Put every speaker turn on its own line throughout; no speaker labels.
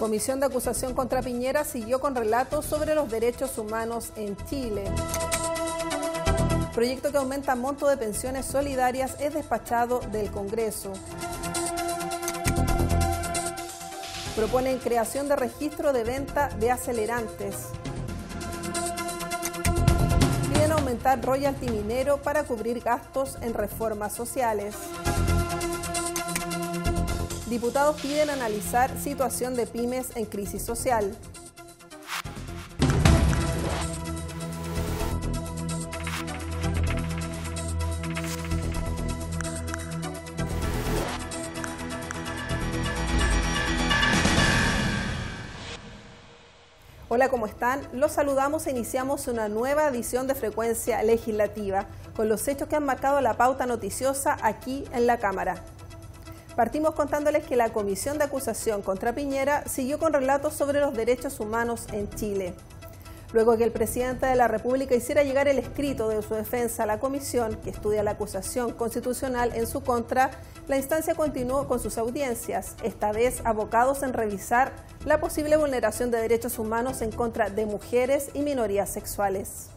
Comisión de acusación contra Piñera siguió con relatos sobre los derechos humanos en Chile. Proyecto que aumenta monto de pensiones solidarias es despachado del Congreso. Proponen creación de registro de venta de acelerantes. Piden aumentar royalty minero para cubrir gastos en reformas sociales. Diputados piden analizar situación de pymes en crisis social. Hola, ¿cómo están? Los saludamos e iniciamos una nueva edición de Frecuencia Legislativa con los hechos que han marcado la pauta noticiosa aquí en la Cámara. Partimos contándoles que la comisión de acusación contra Piñera siguió con relatos sobre los derechos humanos en Chile. Luego que el presidente de la República hiciera llegar el escrito de su defensa a la comisión que estudia la acusación constitucional en su contra, la instancia continuó con sus audiencias, esta vez abocados en revisar la posible vulneración de derechos humanos en contra de mujeres y minorías
sexuales.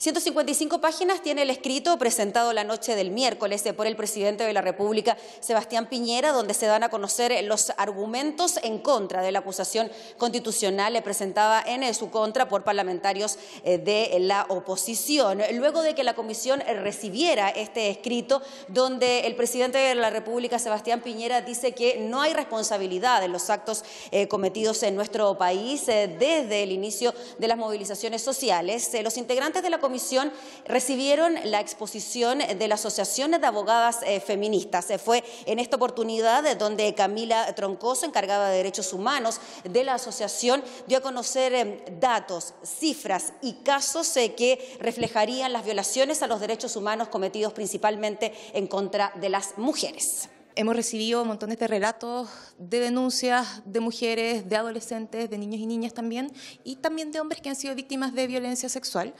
155 páginas tiene el escrito presentado la noche del miércoles eh, por el presidente de la República, Sebastián Piñera, donde se dan a conocer eh, los argumentos en contra de la acusación constitucional eh, presentada en su contra por parlamentarios de la oposición. Luego de que la comisión recibiera este escrito, donde el presidente de la República, Sebastián Piñera, dice que no hay responsabilidad en los actos cometidos en nuestro país desde el inicio de las movilizaciones sociales, los integrantes de la comisión comisión recibieron la exposición de la Asociación de Abogadas eh, Feministas. Eh, fue en esta oportunidad eh, donde Camila Troncoso, encargada de Derechos Humanos de la asociación, dio a conocer datos, cifras y casos que reflejarían las violaciones a los derechos humanos cometidos principalmente en contra de las mujeres.
Hemos recibido montones de este relatos de denuncias de mujeres, de adolescentes, de niños y niñas también, y también de hombres que han sido víctimas de violencia sexual.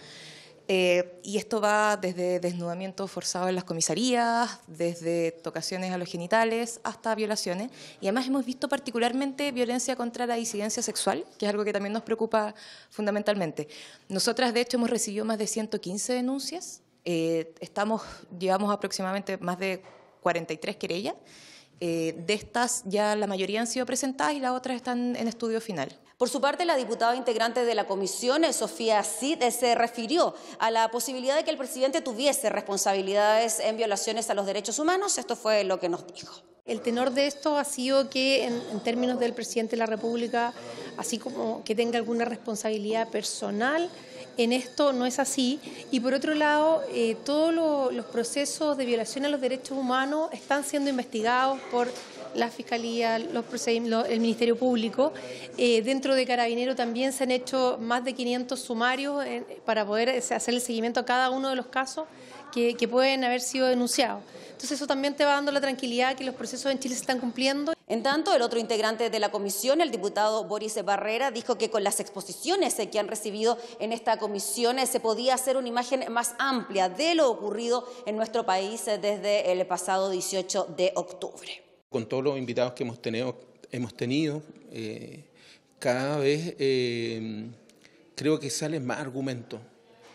Eh, y esto va desde desnudamiento forzado en las comisarías, desde tocaciones a los genitales, hasta violaciones. Y además hemos visto particularmente violencia contra la disidencia sexual, que es algo que también nos preocupa fundamentalmente. Nosotras, de hecho, hemos recibido más de 115 denuncias. Eh, llevamos aproximadamente más de 43 querellas. Eh, de estas ya la mayoría han sido presentadas y las otras están en estudio final.
Por su parte, la diputada integrante de la comisión, Sofía Cid, eh, se refirió a la posibilidad de que el presidente tuviese responsabilidades en violaciones a los derechos humanos. Esto fue lo que nos dijo.
El tenor de esto ha sido que en, términos del presidente de la República, así como que tenga alguna responsabilidad personal, en esto no es así. Y por otro lado, eh, todos los procesos de violación a los derechos humanos están siendo investigados por la Fiscalía, los el Ministerio Público. Eh, dentro de Carabinero también se han hecho más de 500 sumarios eh, para poder hacer el seguimiento a cada uno de los casos que, que pueden haber sido denunciados.
Entonces eso también te va dando la tranquilidad que los procesos en Chile se están cumpliendo. En tanto, el otro integrante de la comisión, el diputado Boris Barrera, dijo que con las exposiciones eh, que han recibido en esta comisión se podía hacer una imagen más amplia de lo ocurrido en nuestro país desde el pasado 18 de octubre
con todos los invitados que hemos tenido, hemos tenido eh, cada vez eh, creo que sale más argumentos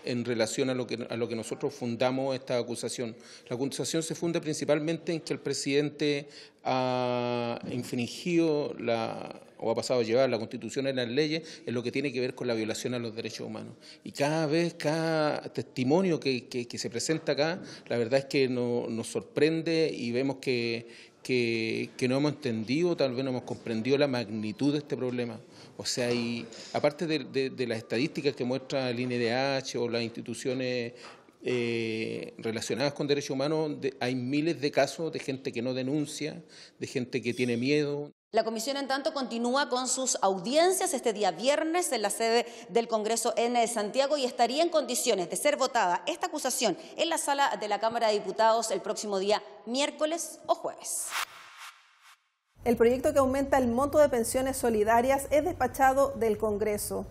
en relación a lo, que, a lo que nosotros fundamos esta acusación. La acusación se funda principalmente en que el presidente ha infringido la, o ha pasado a llevar la constitución en las leyes en lo que tiene que ver con la violación a los derechos humanos. Y cada vez, cada testimonio que, se presenta acá, la verdad es que nos sorprende y vemos que, que, no hemos entendido, tal vez no hemos comprendido la magnitud de este problema. O sea, y aparte de, las estadísticas que muestra el INDH e o las instituciones eh, relacionadas con derechos humanos, hay miles de casos de gente que no denuncia, de gente que tiene miedo.
La comisión, en tanto, continúa con sus audiencias este día viernes en la sede del Congreso en eh, Santiago y estaría en condiciones de ser votada esta acusación en la sala de la Cámara de Diputados el próximo día miércoles o jueves.
El proyecto que aumenta el monto de pensiones solidarias es despachado del Congreso.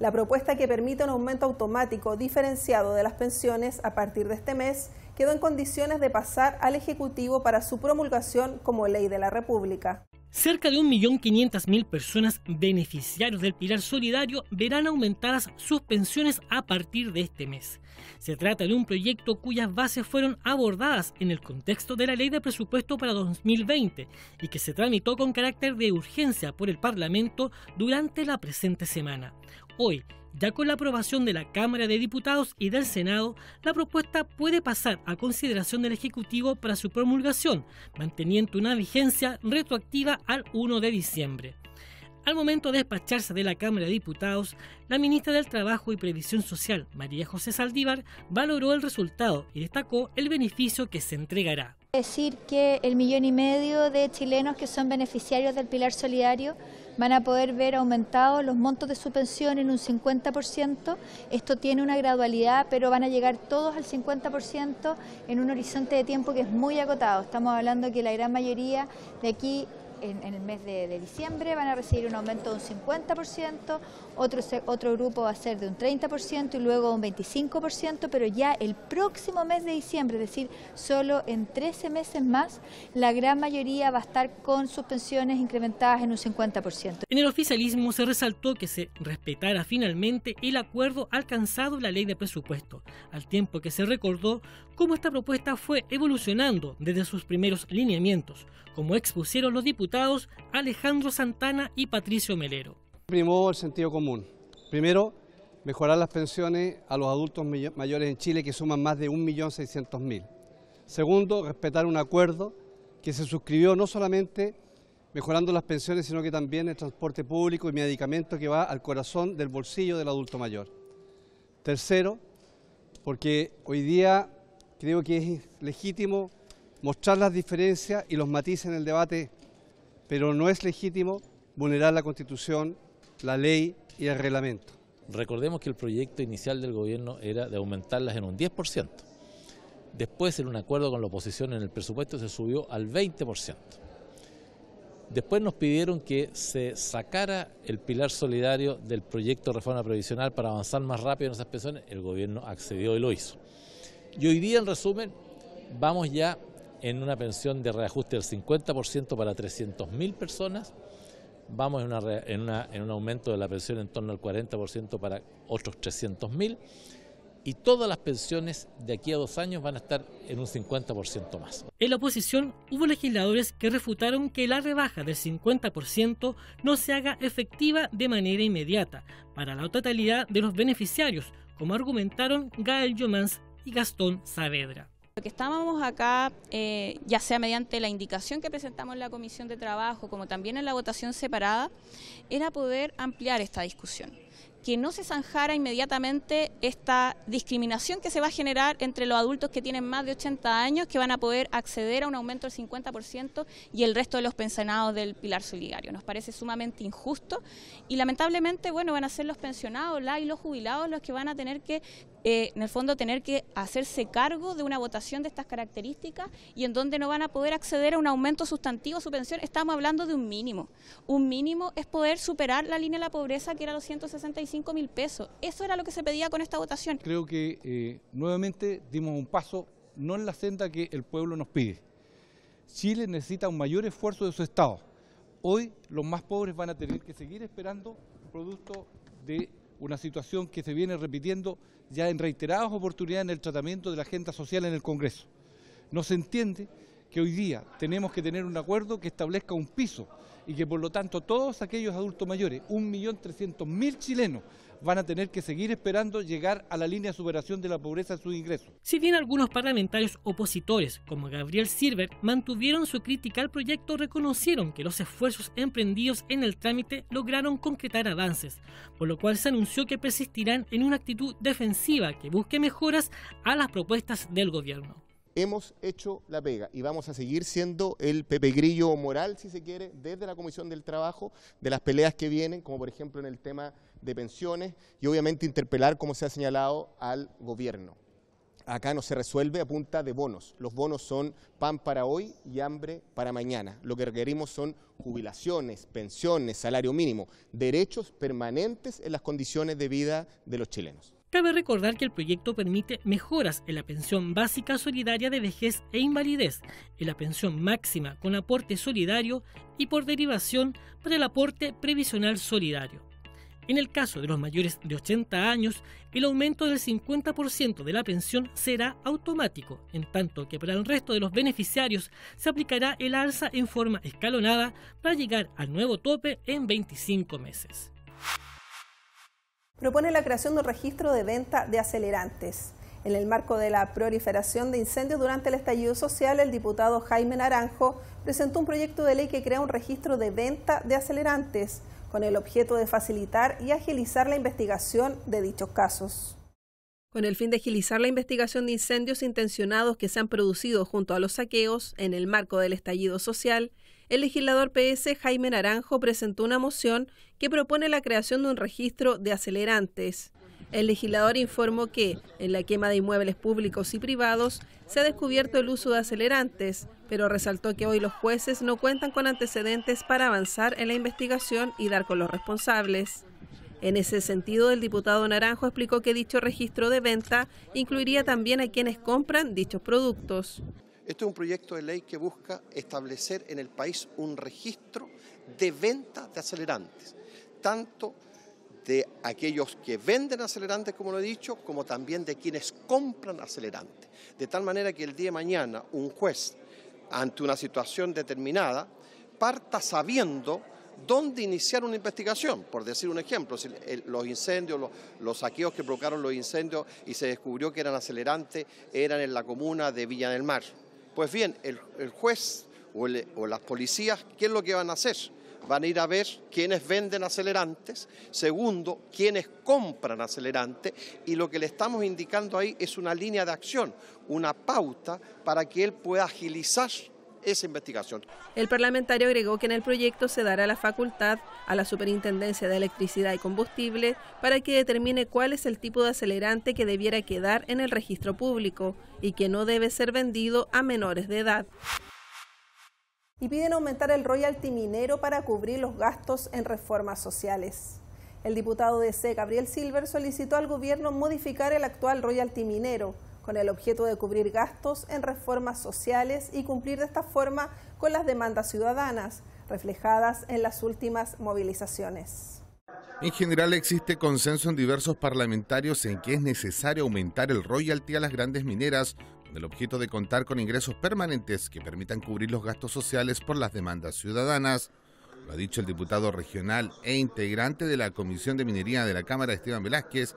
La propuesta que permite un aumento automático diferenciado de las pensiones a partir de este mes quedó en condiciones de pasar al Ejecutivo para su promulgación como ley de la República.
Cerca de 1.500.000 personas beneficiarios del Pilar Solidario verán aumentadas sus pensiones a partir de este mes. Se trata de un proyecto cuyas bases fueron abordadas en el contexto de la Ley de Presupuesto para 2020 y que se tramitó con carácter de urgencia por el Parlamento durante la presente semana. Hoy, ya con la aprobación de la Cámara de Diputados y del Senado, la propuesta puede pasar a consideración del Ejecutivo para su promulgación, manteniendo una vigencia retroactiva al 1 de diciembre. Al momento de despacharse de la Cámara de Diputados, la ministra del Trabajo y Previsión Social, María José Saldívar, valoró el resultado y destacó el beneficio que se entregará.
Decir que el millón y medio de chilenos que son beneficiarios del Pilar Solidario van a poder ver aumentados los montos de su pensión en un 50%. Esto tiene una gradualidad, pero van a llegar todos al 50% en un horizonte de tiempo que es muy acotado. Estamos hablando que la gran mayoría de aquí en, el mes de, diciembre van a recibir un aumento de un 50%, otro, otro grupo va a ser de un 30% y luego un 25%, pero ya el próximo mes de diciembre, es decir, solo en 13 meses más, la gran mayoría va a estar con sus pensiones incrementadas en un 50%.
En el oficialismo se resaltó que se respetara finalmente el acuerdo alcanzado en la ley de presupuesto, al tiempo que se recordó cómo esta propuesta fue evolucionando desde sus primeros lineamientos, como expusieron los diputados diputados Alejandro Santana y Patricio Melero.
Primó el sentido común. Primero, mejorar las pensiones a los adultos mayores en Chile que suman más de 1.600.000. Segundo, respetar un acuerdo que se suscribió no solamente mejorando las pensiones, sino que también el transporte público y medicamentos que va al corazón del bolsillo del adulto mayor. Tercero, porque hoy día creo que es legítimo mostrar las diferencias y los matices en el debate pero no es legítimo vulnerar la Constitución, la ley y el reglamento. Recordemos que el proyecto inicial del gobierno era de aumentarlas en un 10%. Después, en un acuerdo con la oposición en el presupuesto, se subió al 20%. Después nos pidieron que se sacara el pilar solidario del proyecto de reforma previsional para avanzar más rápido en esas pensiones. El gobierno accedió y lo hizo. Y hoy día, en resumen, vamos ya en una pensión de reajuste del 50% para 300.000 personas, vamos en, un aumento de la pensión en torno al 40% para otros 300.000 y todas las pensiones de aquí a dos años van a estar en un 50% más.
En la oposición hubo legisladores que refutaron que la rebaja del 50% no se haga efectiva de manera inmediata para la totalidad de los beneficiarios, como argumentaron Gael Yomans y Gastón Saavedra.
Lo que estábamos acá, eh, ya sea mediante la indicación que presentamos en la Comisión de Trabajo, como también en la votación separada, era poder ampliar esta discusión que no se zanjara inmediatamente esta discriminación que se va a generar entre los adultos que tienen más de 80 años, que van a poder acceder a un aumento del 50% y el resto de los pensionados del pilar solidario. Nos parece sumamente injusto y lamentablemente, bueno, van a ser los pensionados, la y los jubilados los que van a tener que eh, en el fondo tener que hacerse cargo de una votación de estas características y en donde no van a poder acceder a un aumento sustantivo su pensión, estamos hablando de un mínimo. Un mínimo es poder superar la línea de la pobreza que era los 165 mil pesos. Eso era lo que se pedía con esta votación.
Creo que eh, nuevamente dimos un paso no en la senda que el pueblo nos pide. Chile necesita un mayor esfuerzo de su Estado. Hoy los más pobres van a tener que seguir esperando producto de una situación que se viene repitiendo ya en reiteradas oportunidades en el tratamiento de la agenda social en el Congreso. No se entiende que hoy día tenemos que tener un acuerdo que establezca un piso y que por lo tanto todos aquellos adultos mayores, 1.300.000 chilenos, van a tener que seguir esperando llegar a la línea de superación de la pobreza de sus ingresos.
Si bien algunos parlamentarios opositores, como Gabriel Silver, mantuvieron su crítica al proyecto, reconocieron que los esfuerzos emprendidos en el trámite lograron concretar avances, por lo cual se anunció que persistirán en una actitud defensiva que busque mejoras a las propuestas del gobierno
hemos hecho la pega y vamos a seguir siendo el Pepe Grillo moral, si se quiere, desde la Comisión del Trabajo, de las peleas que vienen, como por ejemplo en el tema de pensiones, y obviamente interpelar, como se ha señalado, al gobierno. Acá no se resuelve a punta de bonos. Los bonos son pan para hoy y hambre para mañana. Lo que requerimos son jubilaciones, pensiones, salario mínimo, derechos permanentes en las condiciones de vida de los chilenos.
Cabe recordar que el proyecto permite mejoras en la pensión básica solidaria de vejez e invalidez, en la pensión máxima con aporte solidario y por derivación para el aporte previsional solidario. En el caso de los mayores de 80 años, el aumento del 50% de la pensión será automático, en tanto que para el resto de los beneficiarios se aplicará el alza en forma escalonada para llegar al nuevo tope en 25 meses.
Propone la creación de un registro de venta de acelerantes. En el marco de la proliferación de incendios durante el estallido social, el diputado Jaime Naranjo presentó un proyecto de ley que crea un registro de venta de acelerantes con el objeto de facilitar y agilizar la investigación de dichos casos. Con el fin de agilizar la investigación de incendios intencionados que se han producido junto a los saqueos en el marco del estallido social, el legislador PS Jaime Naranjo presentó una moción que propone la creación de un registro de acelerantes. El legislador informó que, en la quema de inmuebles públicos y privados, se ha descubierto el uso de acelerantes, pero resaltó que hoy los jueces no cuentan con antecedentes para avanzar en la investigación y dar con los responsables. En ese sentido, el diputado Naranjo explicó que dicho registro de venta incluiría también a quienes compran dichos productos.
Este es un proyecto de ley que busca establecer en el país un registro de venta de acelerantes, tanto de aquellos que venden acelerantes, como lo he dicho, como también de quienes compran acelerantes. De tal manera que el día de mañana un juez, ante una situación determinada, parta sabiendo dónde iniciar una investigación. Por decir un ejemplo, los incendios, los, saqueos que provocaron los incendios y se descubrió que eran acelerantes, eran en la comuna de Villa del Mar. Pues bien, el, juez o, o las policías, ¿qué es lo que van a hacer? van a ir a ver quiénes venden acelerantes, segundo, quiénes compran acelerantes, y lo que le estamos indicando ahí es una línea de acción, una pauta para que él pueda agilizar esa investigación. El parlamentario agregó que en el proyecto se dará la facultad
a la Superintendencia de Electricidad y Combustible para que determine cuál es el tipo de acelerante que debiera quedar en el registro público y que no debe ser vendido a menores de edad y piden aumentar el royalty minero para cubrir los gastos en reformas sociales. El diputado de C, Gabriel Silver, solicitó al gobierno modificar el actual royalty minero con el objeto de cubrir gastos en reformas sociales y cumplir de esta forma con las demandas ciudadanas reflejadas en las últimas movilizaciones.
En general existe consenso en diversos parlamentarios en que es necesario aumentar el royalty a las grandes mineras con el objeto de contar con ingresos permanentes que permitan cubrir los gastos sociales por las demandas ciudadanas. Lo ha dicho el diputado regional e integrante de la Comisión de Minería de la Cámara, Esteban Velázquez,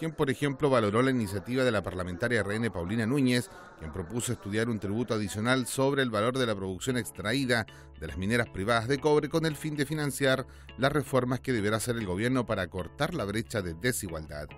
quien por ejemplo valoró la iniciativa de la parlamentaria RN Paulina Núñez, quien propuso estudiar un tributo adicional sobre el valor de la producción extraída de las mineras privadas de cobre con el fin de financiar las reformas que deberá hacer el gobierno para cortar la brecha de desigualdad.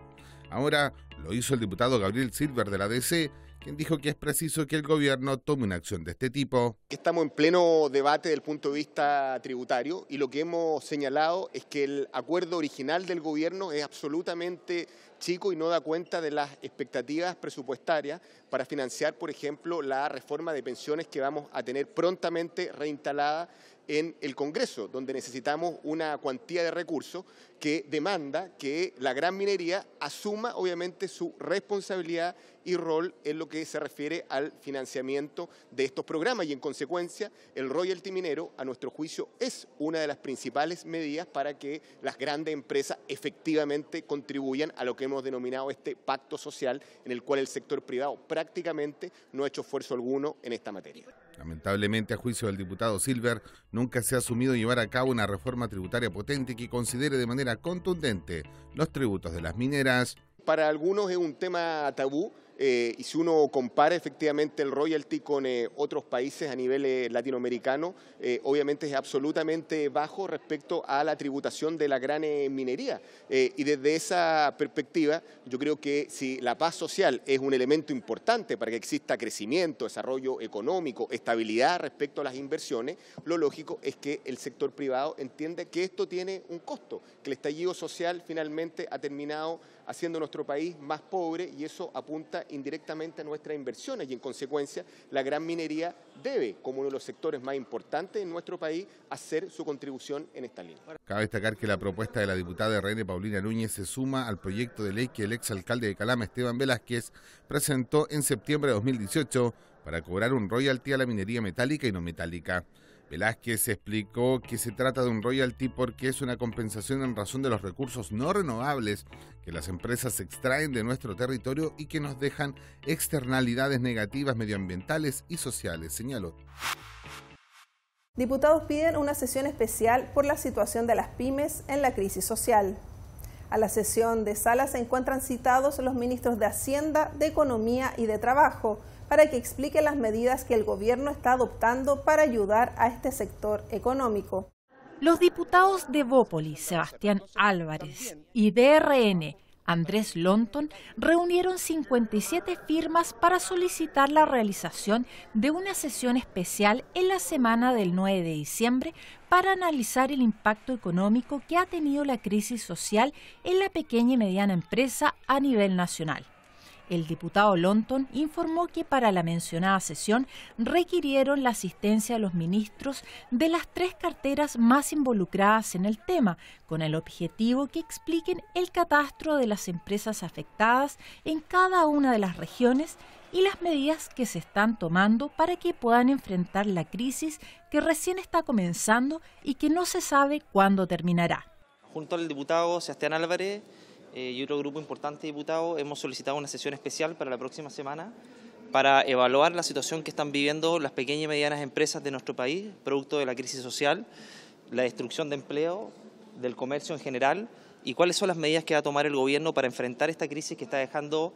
Ahora lo hizo el diputado Gabriel Silver de la DC, quien dijo que es preciso que el gobierno tome una acción de este tipo.
Estamos en pleno debate del punto de vista tributario y lo que hemos señalado es que el acuerdo original del gobierno es absolutamente chico y no da cuenta de las expectativas presupuestarias para financiar, por ejemplo, la reforma de pensiones que vamos a tener prontamente reinstalada en el Congreso, donde necesitamos una cuantía de recursos que demanda que la gran minería asuma obviamente su responsabilidad y rol en lo que se refiere al financiamiento de estos programas y en consecuencia el royalty minero a nuestro juicio es una de las principales medidas para que las grandes empresas efectivamente contribuyan a lo que hemos denominado este pacto social en el cual el sector privado prácticamente no ha hecho esfuerzo alguno en esta materia.
Lamentablemente, a juicio del diputado Silver, nunca se ha asumido llevar a cabo una reforma tributaria potente que considere de manera contundente los tributos de las mineras.
Para algunos es un tema tabú, eh, y si uno compara efectivamente el royalty con eh, otros países a nivel eh, latinoamericano, obviamente es absolutamente bajo respecto a la tributación de la gran minería. y desde esa perspectiva, yo creo que si la paz social es un elemento importante para que exista crecimiento, desarrollo económico, estabilidad respecto a las inversiones, lo lógico es que el sector privado entienda que esto tiene un costo, que el estallido social finalmente ha terminado haciendo nuestro país más pobre y eso apunta indirectamente a nuestras inversiones y en consecuencia la gran minería debe, como uno de los sectores más importantes en nuestro país, hacer su contribución en esta línea.
Cabe destacar que la propuesta de la diputada de RN Paulina Núñez se suma al proyecto de ley que el exalcalde de Calama, Esteban Velázquez, presentó en septiembre de 2018 para cobrar un royalty a la minería metálica y no metálica. Velázquez explicó que se trata de un royalty porque es una compensación en razón de los recursos no renovables que las empresas extraen de nuestro territorio y que nos dejan externalidades negativas medioambientales y sociales, señaló.
Diputados piden una sesión especial por la situación de las pymes en la crisis social. A la sesión de sala se encuentran citados los ministros de Hacienda, de Economía y de Trabajo, para que explique las medidas que el gobierno está adoptando para ayudar a este sector económico.
Los diputados de Bópoli, Sebastián Álvarez, y DRN, Andrés Lonton, reunieron 57 firmas para solicitar la realización de una sesión especial en la semana del 9 de diciembre para analizar el impacto económico que ha tenido la crisis social en la pequeña y mediana empresa a nivel nacional el diputado Lonton informó que para la mencionada sesión requirieron la asistencia de los ministros de las tres carteras más involucradas en el tema, con el objetivo que expliquen el catastro de las empresas afectadas en cada una de las regiones y las medidas que se están tomando para que puedan enfrentar la crisis que recién está comenzando y que no se sabe cuándo terminará.
Junto al diputado Sebastián Álvarez, eh, y otro grupo importante de diputados hemos solicitado una sesión especial para la próxima semana para evaluar la situación que están viviendo las pequeñas y medianas empresas de nuestro país, producto de la crisis social, la destrucción de empleo, del comercio en general, y cuáles son las medidas que va a tomar el gobierno para enfrentar esta crisis que está dejando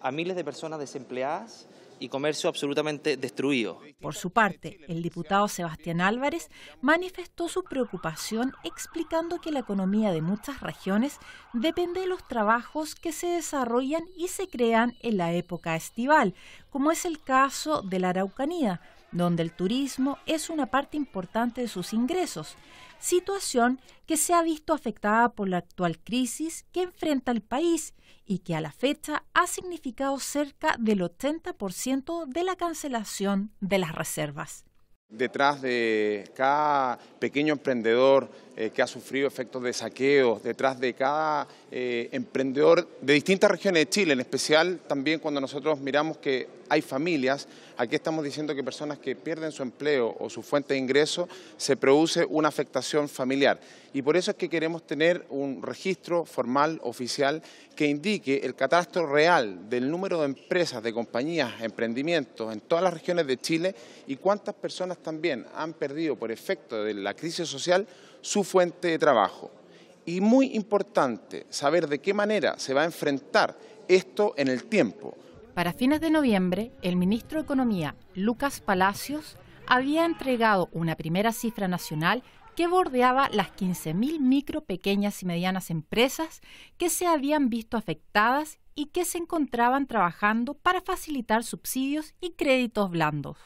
a miles de personas desempleadas y comercio absolutamente destruido.
Por su
parte, el diputado Sebastián Álvarez manifestó su preocupación explicando que la economía de muchas regiones depende de los trabajos que se desarrollan y se crean en la época estival, como es el caso de la Araucanía donde el turismo es una parte importante de sus ingresos, situación que se ha visto afectada por la actual crisis que enfrenta el país y que a la fecha ha significado cerca del 80% de la cancelación de las reservas.
Detrás de cada pequeño emprendedor, eh, que ha sufrido efectos de saqueos detrás de cada eh, emprendedor de distintas regiones de Chile, en especial también cuando nosotros miramos que hay familias, aquí estamos diciendo que personas que pierden su empleo o su fuente de ingreso, se produce una afectación familiar. Y por eso es que queremos tener un registro formal, oficial, que indique el catastro real del número de empresas, de compañías, emprendimientos en todas las regiones de Chile y cuántas personas también han perdido por efecto de la crisis social su fuente de trabajo. Y muy importante saber de qué manera se va a enfrentar esto en el tiempo.
Para fines de noviembre, el ministro de Economía, Lucas Palacios, había entregado una primera cifra nacional que bordeaba las 15.000 micro, pequeñas y medianas empresas que se habían visto afectadas y que se encontraban trabajando para facilitar subsidios y créditos blandos.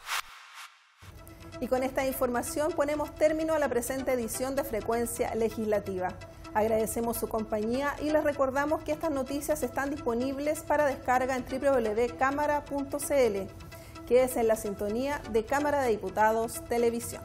Y con esta información ponemos término a la presente edición de Frecuencia Legislativa. Agradecemos su compañía y les recordamos que estas noticias están disponibles para descarga en www.cámara.cl, que es en la sintonía de Cámara de Diputados Televisión.